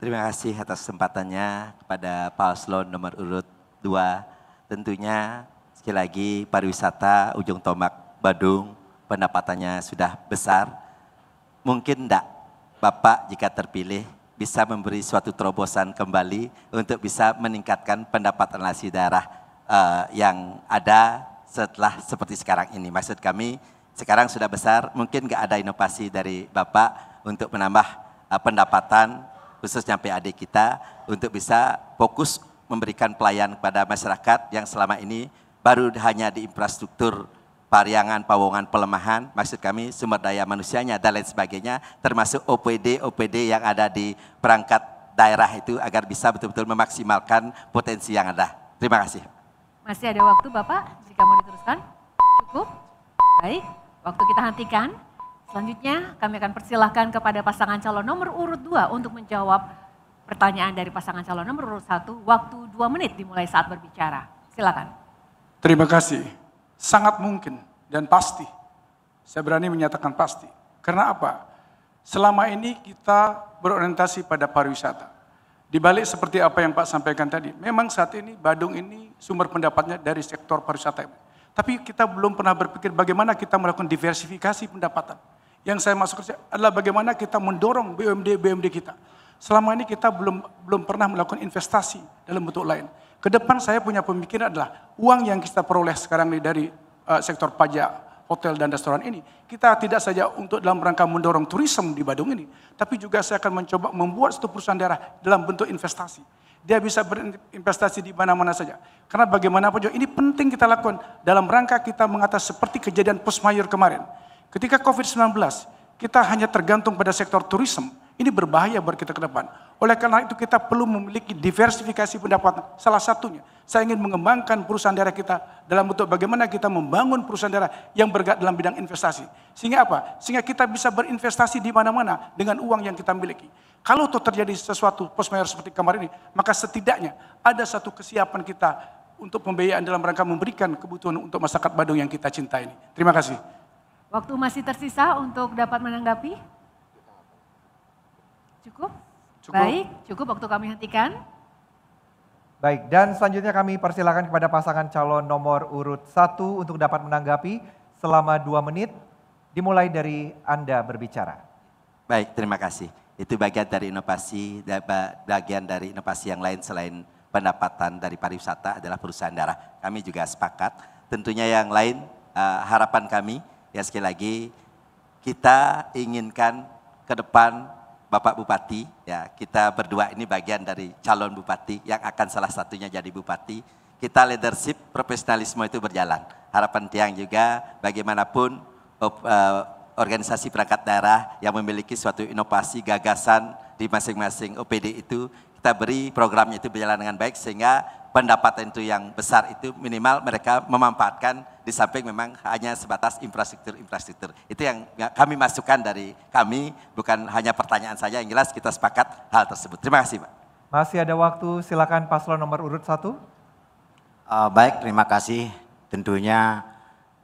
Terima kasih atas kesempatannya kepada paslon nomor urut 2. Tentunya sekali lagi pariwisata Ujung Tombak, Badung pendapatannya sudah besar. Mungkin enggak Bapak jika terpilih bisa memberi suatu terobosan kembali untuk bisa meningkatkan pendapatan nasi daerah uh, eh, yang ada setelah seperti sekarang ini. Maksud kami sekarang sudah besar, mungkin nggak ada inovasi dari Bapak untuk menambah uh, pendapatan khususnya PAD kita untuk bisa fokus memberikan pelayanan kepada masyarakat yang selama ini baru hanya di infrastruktur Pariangan, Pawongan, pelemahan, maksud kami sumber daya manusianya dan lain sebagainya, termasuk OPD, OPD yang ada di perangkat daerah itu agar bisa betul-betul memaksimalkan potensi yang ada. Terima kasih. Masih ada waktu Bapak, jika mau diteruskan. Cukup? Baik, waktu kita hentikan. Selanjutnya kami akan persilahkan kepada pasangan calon nomor urut 2 untuk menjawab pertanyaan dari pasangan calon nomor urut 1. Waktu 2 menit dimulai saat berbicara. Silakan. Terima kasih. Sangat mungkin dan pasti. Saya berani menyatakan pasti. Karena apa? Selama ini kita berorientasi pada pariwisata. Di balik seperti apa yang Pak sampaikan tadi, memang saat ini Badung ini sumber pendapatnya dari sektor pariwisata. Tapi kita belum pernah berpikir bagaimana kita melakukan diversifikasi pendapatan yang saya masuk kerja adalah bagaimana kita mendorong BUMD BUMD kita. Selama ini kita belum belum pernah melakukan investasi dalam bentuk lain. Ke depan saya punya pemikiran adalah uang yang kita peroleh sekarang ini dari uh, sektor pajak, hotel dan restoran ini, kita tidak saja untuk dalam rangka mendorong turisme di Badung ini, tapi juga saya akan mencoba membuat satu perusahaan daerah dalam bentuk investasi. Dia bisa berinvestasi di mana-mana saja. Karena bagaimanapun juga ini penting kita lakukan dalam rangka kita mengatasi seperti kejadian Pusmayur kemarin. Ketika COVID-19, kita hanya tergantung pada sektor turisme, ini berbahaya buat kita ke depan. Oleh karena itu kita perlu memiliki diversifikasi pendapatan. Salah satunya, saya ingin mengembangkan perusahaan daerah kita dalam bentuk bagaimana kita membangun perusahaan daerah yang bergerak dalam bidang investasi. Sehingga apa? Sehingga kita bisa berinvestasi di mana-mana dengan uang yang kita miliki. Kalau itu terjadi sesuatu post mayor seperti kemarin ini, maka setidaknya ada satu kesiapan kita untuk pembiayaan dalam rangka memberikan kebutuhan untuk masyarakat Badung yang kita cintai Terima kasih. Waktu masih tersisa untuk dapat menanggapi? Cukup? cukup. Baik, cukup waktu kami hentikan. Baik, dan selanjutnya kami persilakan kepada pasangan calon nomor urut 1 untuk dapat menanggapi selama 2 menit. Dimulai dari Anda berbicara. Baik, terima kasih. Itu bagian dari inovasi, bagian dari inovasi yang lain selain pendapatan dari pariwisata adalah perusahaan darah. Kami juga sepakat. Tentunya yang lain eh, harapan kami Ya sekali lagi kita inginkan ke depan Bapak Bupati ya kita berdua ini bagian dari calon bupati yang akan salah satunya jadi bupati. Kita leadership profesionalisme itu berjalan. Harapan tiang juga bagaimanapun eh, organisasi perangkat daerah yang memiliki suatu inovasi gagasan di masing-masing OPD itu kita beri programnya itu berjalan dengan baik sehingga pendapatan itu yang besar itu minimal mereka memanfaatkan di samping memang hanya sebatas infrastruktur-infrastruktur. Itu yang kami masukkan dari kami, bukan hanya pertanyaan saja yang jelas kita sepakat hal tersebut. Terima kasih Pak. Masih ada waktu, silakan paslon nomor urut satu. Uh, baik, terima kasih. Tentunya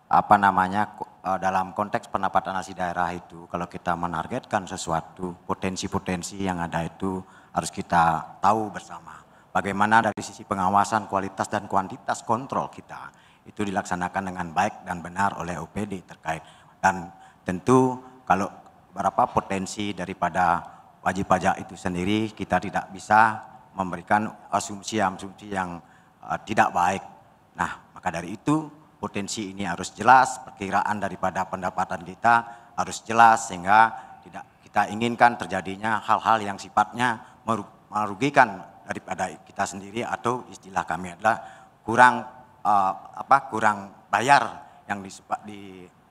apa namanya eh, dalam konteks pendapatan asli daerah itu, kalau kita menargetkan sesuatu, potensi-potensi yang ada itu harus kita tahu bersama bagaimana dari sisi pengawasan kualitas dan kuantitas kontrol kita itu dilaksanakan dengan baik dan benar oleh OPD terkait dan tentu kalau berapa potensi daripada wajib pajak itu sendiri kita tidak bisa memberikan asumsi-asumsi yang uh, tidak baik. Nah, maka dari itu potensi ini harus jelas, perkiraan daripada pendapatan kita harus jelas sehingga tidak kita inginkan terjadinya hal-hal yang sifatnya merugikan daripada kita sendiri atau istilah kami adalah kurang uh, apa kurang bayar yang di, di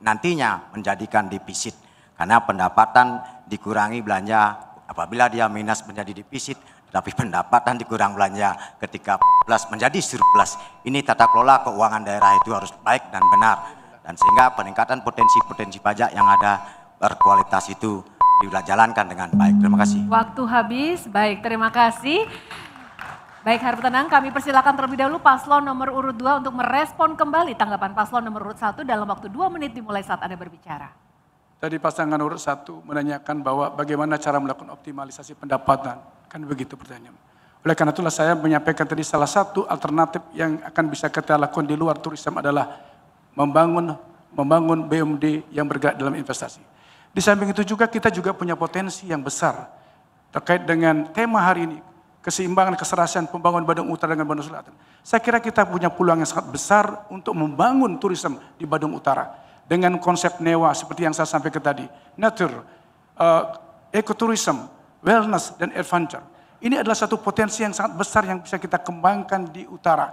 nantinya menjadikan defisit karena pendapatan dikurangi belanja apabila dia minus menjadi defisit tapi pendapatan dikurang belanja ketika plus menjadi surplus ini tata kelola keuangan daerah itu harus baik dan benar dan sehingga peningkatan potensi-potensi pajak yang ada berkualitas itu sudah jalankan dengan baik. Terima kasih. Waktu habis, baik terima kasih. Baik, harap tenang. Kami persilakan terlebih dahulu paslon nomor urut 2 untuk merespon kembali tanggapan paslon nomor urut 1 dalam waktu 2 menit dimulai saat Anda berbicara. Tadi pasangan urut 1 menanyakan bahwa bagaimana cara melakukan optimalisasi pendapatan. Kan begitu pertanyaan. Oleh karena itulah saya menyampaikan tadi salah satu alternatif yang akan bisa kita lakukan di luar turisme adalah membangun membangun BMD yang bergerak dalam investasi. Di samping itu juga kita juga punya potensi yang besar terkait dengan tema hari ini, keseimbangan, keserasian pembangunan Badung Utara dengan Badung Selatan. Saya kira kita punya peluang yang sangat besar untuk membangun turisme di Badung Utara dengan konsep newa seperti yang saya sampaikan tadi, nature, uh, eh, ecotourism, wellness dan adventure. Ini adalah satu potensi yang sangat besar yang bisa kita kembangkan di utara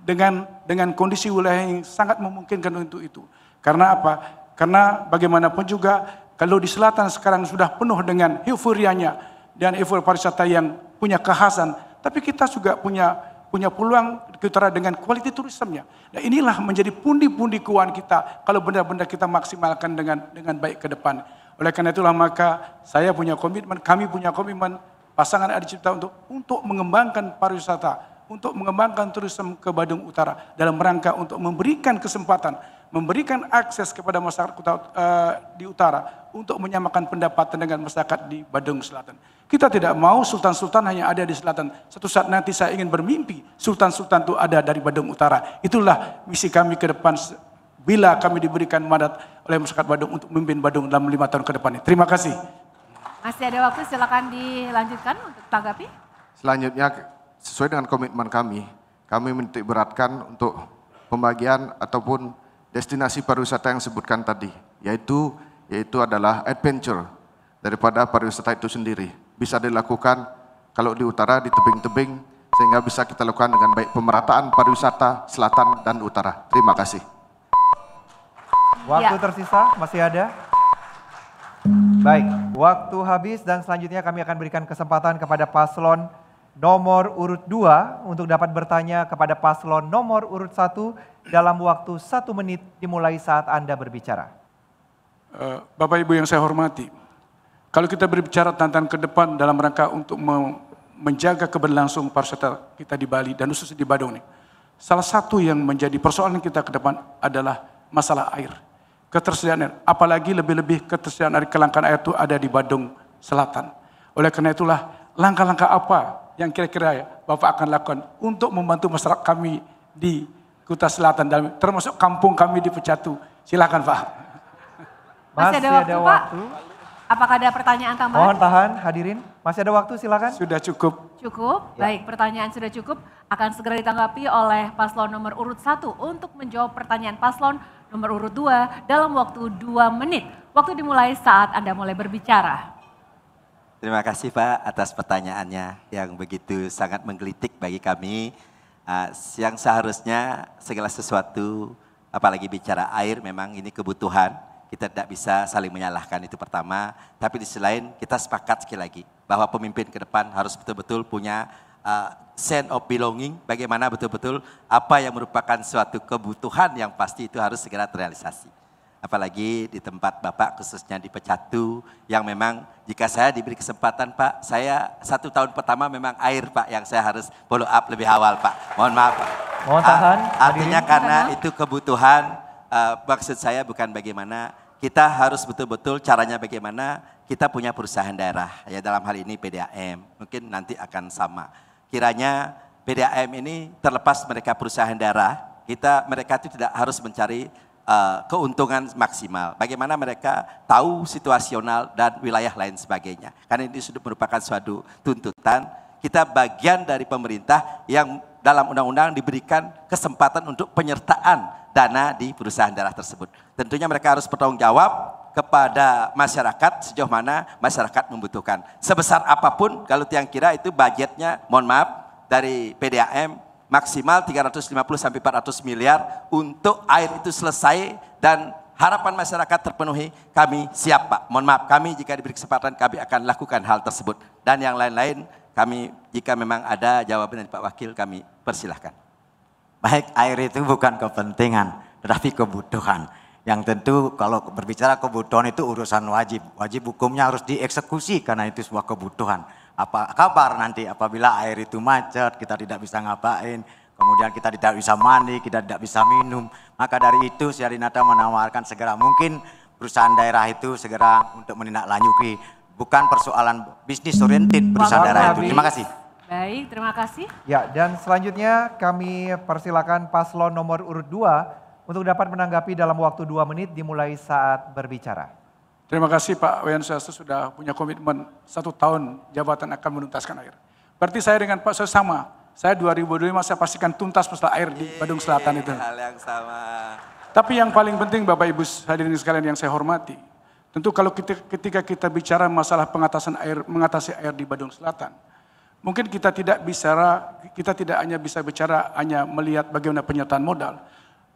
dengan dengan kondisi wilayah yang sangat memungkinkan untuk itu. Karena apa? Karena bagaimanapun juga kalau di selatan sekarang sudah penuh dengan euforianya dan euforia pariwisata yang punya kekhasan, tapi kita juga punya punya peluang kita dengan kualitas turismenya. Nah inilah menjadi pundi-pundi keuangan kita kalau benda-benda kita maksimalkan dengan dengan baik ke depan. Oleh karena itulah maka saya punya komitmen, kami punya komitmen pasangan Adi Cipta untuk untuk mengembangkan pariwisata, untuk mengembangkan turisme ke Badung Utara dalam rangka untuk memberikan kesempatan memberikan akses kepada masyarakat kota, uh, di utara untuk menyamakan pendapatan dengan masyarakat di Badung Selatan. Kita tidak mau sultan-sultan hanya ada di selatan. Satu saat nanti saya ingin bermimpi sultan-sultan itu ada dari Badung Utara. Itulah misi kami ke depan bila kami diberikan mandat oleh masyarakat Badung untuk memimpin Badung dalam lima tahun ke depan. Terima kasih. Masih ada waktu silakan dilanjutkan untuk tanggapi. Selanjutnya sesuai dengan komitmen kami, kami menitik beratkan untuk pembagian ataupun destinasi pariwisata yang sebutkan tadi, yaitu yaitu adalah adventure daripada pariwisata itu sendiri. Bisa dilakukan kalau di utara di tebing-tebing sehingga bisa kita lakukan dengan baik pemerataan pariwisata selatan dan utara. Terima kasih. Waktu ya. tersisa masih ada. Baik, waktu habis dan selanjutnya kami akan berikan kesempatan kepada paslon nomor urut 2 untuk dapat bertanya kepada paslon nomor urut 1 dalam waktu satu menit dimulai saat Anda berbicara. Eh, Bapak Ibu yang saya hormati, kalau kita berbicara tantangan ke depan dalam rangka untuk menjaga keberlangsungan pariwisata kita di Bali dan khususnya di Badung ini, salah satu yang menjadi persoalan kita ke depan adalah masalah air. Ketersediaan air, apalagi lebih-lebih ketersediaan air kelangkaan air itu ada di Badung Selatan. Oleh karena itulah langkah-langkah apa yang kira-kira Bapak akan lakukan untuk membantu masyarakat kami di Kuta Selatan dan termasuk kampung kami di Pecatu. Silakan Pak. Masih, Masih ada waktu, Pak. Waktu. Apakah ada pertanyaan tambahan? Mohon tahan hadirin. Masih ada waktu silakan. Sudah cukup. Cukup. Ya. Baik, pertanyaan sudah cukup akan segera ditanggapi oleh paslon nomor urut satu untuk menjawab pertanyaan paslon nomor urut dua dalam waktu dua menit. Waktu dimulai saat Anda mulai berbicara. Terima kasih Pak atas pertanyaannya yang begitu sangat menggelitik bagi kami. Ah, yang seharusnya segala sesuatu, apalagi bicara air, memang ini kebutuhan. Kita tidak bisa saling menyalahkan itu pertama. Tapi di sisi lain kita sepakat sekali lagi bahwa pemimpin ke depan harus betul-betul punya ah, sense of belonging. Bagaimana betul-betul apa yang merupakan suatu kebutuhan yang pasti itu harus segera terrealisasi. Apalagi di tempat Bapak khususnya di Pecatu yang memang jika saya diberi kesempatan Pak, saya satu tahun pertama memang air Pak yang saya harus follow up lebih awal Pak. Mohon maaf Pak. Mohon tahan. Ah, artinya karena itu kebutuhan, uh, maksud saya bukan bagaimana kita harus betul-betul caranya bagaimana kita punya perusahaan daerah ya dalam hal ini PDAM mungkin nanti akan sama kiranya PDAM ini terlepas mereka perusahaan daerah kita mereka itu tidak harus mencari Eh, keuntungan maksimal. Bagaimana mereka tahu situasional dan wilayah lain sebagainya. Karena ini sudah merupakan suatu tuntutan. Kita bagian dari pemerintah yang dalam undang-undang diberikan kesempatan untuk penyertaan dana di perusahaan darah tersebut. Tentunya mereka harus bertanggung jawab kepada masyarakat sejauh mana masyarakat membutuhkan. Sebesar apapun kalau tiang kira itu budgetnya mohon maaf dari PDAM maksimal 350 sampai 400 miliar untuk air itu selesai dan harapan masyarakat terpenuhi, kami siap Pak. Mohon maaf, kami jika diberi kesempatan kami akan lakukan hal tersebut. Dan yang lain-lain kami jika memang ada jawaban dari Pak Wakil kami persilahkan. Baik, air itu bukan kepentingan, tetapi kebutuhan. Yang tentu kalau berbicara kebutuhan itu urusan wajib. Wajib hukumnya harus dieksekusi karena itu sebuah kebutuhan apa kabar nanti apabila air itu macet, kita tidak bisa ngapain, kemudian kita tidak bisa mandi, kita tidak bisa minum. Maka dari itu Syarinata menawarkan segera mungkin perusahaan daerah itu segera untuk menindaklanjuti bukan persoalan bisnis oriented hmm, perusahaan daerah itu. Terima kasih. Baik, terima kasih. Ya, dan selanjutnya kami persilakan paslon nomor urut dua untuk dapat menanggapi dalam waktu dua menit dimulai saat berbicara. Terima kasih Pak Wayan Suhasto sudah punya komitmen satu tahun jabatan akan menuntaskan air. Berarti saya dengan Pak Suhasto sama. Saya 2025 saya pastikan tuntas masalah air di Badung Selatan iya, itu. Hal yang sama. Tapi yang paling penting Bapak Ibu hadirin sekalian yang saya hormati. Tentu kalau kita, ketika kita bicara masalah pengatasan air, mengatasi air di Badung Selatan. Mungkin kita tidak bicara, kita tidak hanya bisa bicara hanya melihat bagaimana penyertaan modal.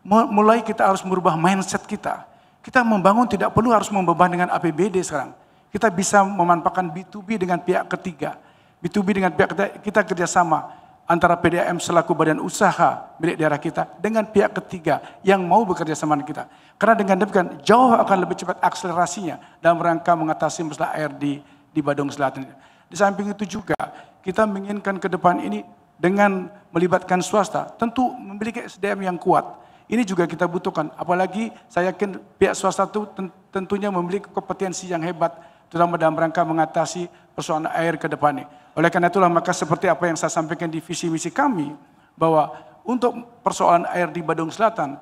Mulai kita harus merubah mindset kita kita membangun tidak perlu harus membeban dengan APBD sekarang. Kita bisa memanfaatkan B2B dengan pihak ketiga. B2B dengan pihak ketiga, kita kerjasama antara PDAM selaku badan usaha milik daerah kita dengan pihak ketiga yang mau bekerja sama kita. Karena dengan demikian jauh akan lebih cepat akselerasinya dalam rangka mengatasi masalah air di, di Badung Selatan. Di samping itu juga kita menginginkan ke depan ini dengan melibatkan swasta tentu memiliki SDM yang kuat. Ini juga kita butuhkan. Apalagi saya yakin pihak swasta itu tentunya memiliki kompetensi yang hebat, terutama dalam rangka mengatasi persoalan air ke depannya. Oleh karena itulah maka seperti apa yang saya sampaikan di visi misi kami, bahwa untuk persoalan air di Badung Selatan,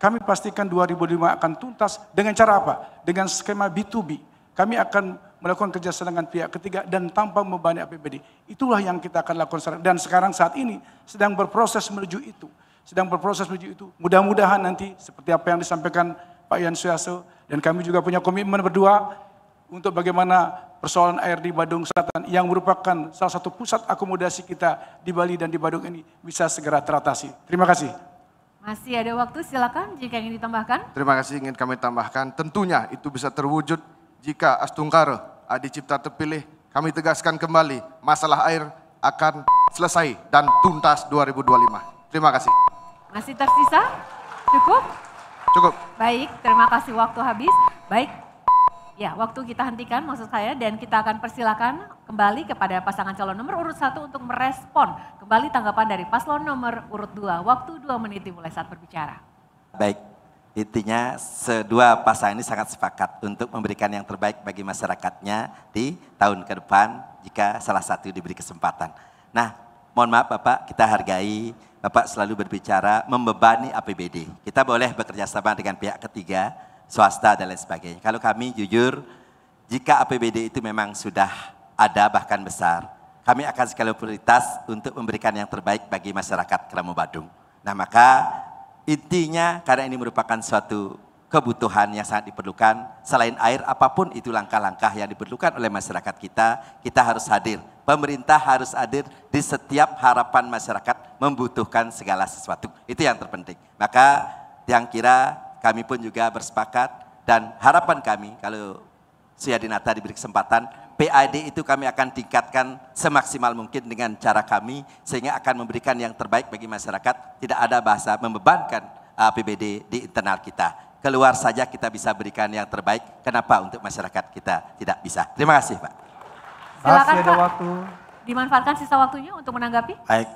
kami pastikan 2005 akan tuntas dengan cara apa? Dengan skema B2B. Kami akan melakukan kerjasama dengan pihak ketiga dan tanpa membebani APBD. Itulah yang kita akan lakukan Dan sekarang saat ini sedang berproses menuju itu sedang berproses menuju itu. Mudah-mudahan nanti seperti apa yang disampaikan Pak Yan Suyaso dan kami juga punya komitmen berdua untuk bagaimana persoalan air di Badung Selatan yang merupakan salah satu pusat akomodasi kita di Bali dan di Badung ini bisa segera teratasi. Terima kasih. Masih ada waktu silakan jika ingin ditambahkan. Terima kasih ingin kami tambahkan. Tentunya itu bisa terwujud jika Astungkara Adi Cipta terpilih. Kami tegaskan kembali masalah air akan selesai dan tuntas 2025. Terima kasih. Masih tersisa? Cukup? Cukup. Baik, terima kasih waktu habis. Baik, ya waktu kita hentikan maksud saya dan kita akan persilakan kembali kepada pasangan calon nomor urut satu untuk merespon kembali tanggapan dari paslon nomor urut dua. Waktu dua menit dimulai saat berbicara. Baik, intinya kedua pasangan ini sangat sepakat untuk memberikan yang terbaik bagi masyarakatnya di tahun ke depan jika salah satu diberi kesempatan. Nah, mohon maaf Bapak, kita hargai Bapak selalu berbicara membebani APBD. Kita boleh bekerja sama dengan pihak ketiga, swasta dan lain sebagainya. Kalau kami jujur, jika APBD itu memang sudah ada bahkan besar, kami akan sekali prioritas untuk memberikan yang terbaik bagi masyarakat Kramo Badung. Nah maka intinya karena ini merupakan suatu kebutuhan yang sangat diperlukan. Selain air, apapun itu langkah-langkah yang diperlukan oleh masyarakat kita, kita harus hadir. Pemerintah harus hadir di setiap harapan masyarakat membutuhkan segala sesuatu. Itu yang terpenting. Maka yang kira kami pun juga bersepakat dan harapan kami kalau Suyadinata diberi kesempatan, PID itu kami akan tingkatkan semaksimal mungkin dengan cara kami sehingga akan memberikan yang terbaik bagi masyarakat. Tidak ada bahasa membebankan APBD uh, di internal kita. Keluar saja kita bisa berikan yang terbaik. Kenapa untuk masyarakat kita tidak bisa? Terima kasih Pak. Silakan Pak. Waktu. Dimanfaatkan sisa waktunya untuk menanggapi. Baik,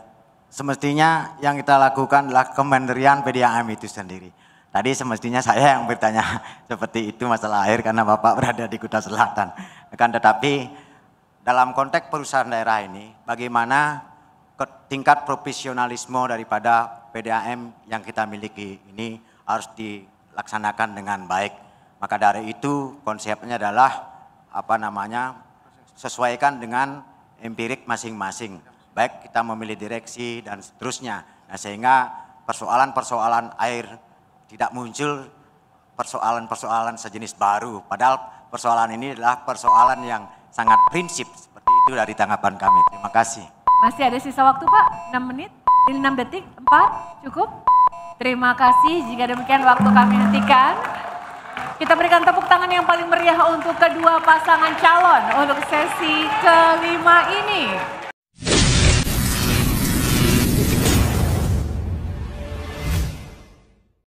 Semestinya yang kita lakukan adalah Kementerian PDAM itu sendiri. Tadi semestinya saya yang bertanya seperti itu masalah air karena Bapak berada di Kuta Selatan. Akan tetapi dalam konteks perusahaan daerah ini bagaimana tingkat profesionalisme daripada PDAM yang kita miliki ini harus dilaksanakan dengan baik. Maka dari itu konsepnya adalah apa namanya sesuaikan dengan empirik masing-masing baik kita memilih direksi dan seterusnya. Nah, sehingga persoalan-persoalan air tidak muncul persoalan-persoalan sejenis baru. Padahal persoalan ini adalah persoalan yang sangat prinsip. Seperti itu dari tanggapan kami. Terima kasih. Masih ada sisa waktu Pak, 6 menit, 6 detik, 4, cukup. Terima kasih jika demikian waktu kami hentikan. Kita berikan tepuk tangan yang paling meriah untuk kedua pasangan calon untuk sesi kelima ini.